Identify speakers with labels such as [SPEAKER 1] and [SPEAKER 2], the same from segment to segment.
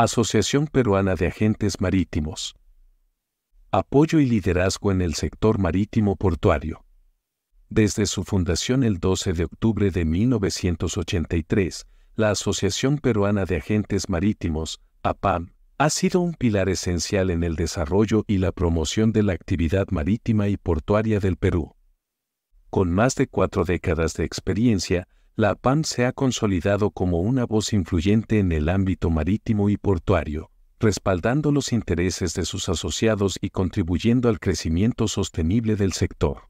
[SPEAKER 1] Asociación Peruana de Agentes Marítimos. Apoyo y liderazgo en el sector marítimo portuario. Desde su fundación el 12 de octubre de 1983, la Asociación Peruana de Agentes Marítimos, APAM, ha sido un pilar esencial en el desarrollo y la promoción de la actividad marítima y portuaria del Perú. Con más de cuatro décadas de experiencia, la APAM se ha consolidado como una voz influyente en el ámbito marítimo y portuario, respaldando los intereses de sus asociados y contribuyendo al crecimiento sostenible del sector.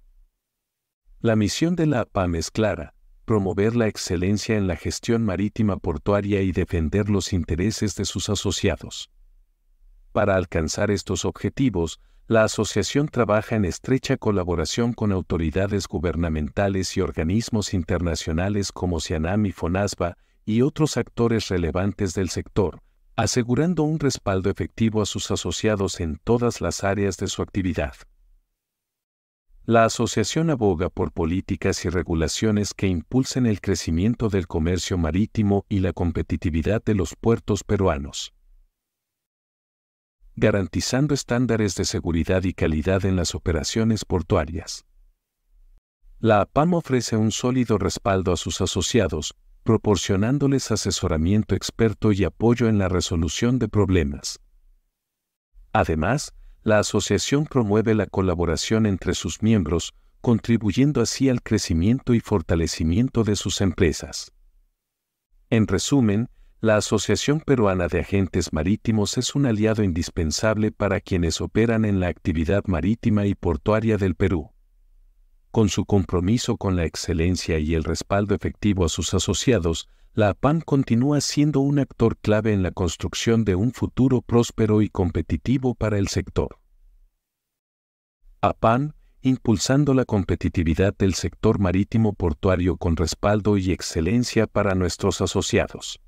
[SPEAKER 1] La misión de la APAM es clara, promover la excelencia en la gestión marítima portuaria y defender los intereses de sus asociados. Para alcanzar estos objetivos, la asociación trabaja en estrecha colaboración con autoridades gubernamentales y organismos internacionales como CIANAM y FONASBA y otros actores relevantes del sector, asegurando un respaldo efectivo a sus asociados en todas las áreas de su actividad. La asociación aboga por políticas y regulaciones que impulsen el crecimiento del comercio marítimo y la competitividad de los puertos peruanos garantizando estándares de seguridad y calidad en las operaciones portuarias. La APAM ofrece un sólido respaldo a sus asociados, proporcionándoles asesoramiento experto y apoyo en la resolución de problemas. Además, la asociación promueve la colaboración entre sus miembros, contribuyendo así al crecimiento y fortalecimiento de sus empresas. En resumen, la Asociación Peruana de Agentes Marítimos es un aliado indispensable para quienes operan en la actividad marítima y portuaria del Perú. Con su compromiso con la excelencia y el respaldo efectivo a sus asociados, la APAN continúa siendo un actor clave en la construcción de un futuro próspero y competitivo para el sector. APAN, impulsando la competitividad del sector marítimo portuario con respaldo y excelencia para nuestros asociados.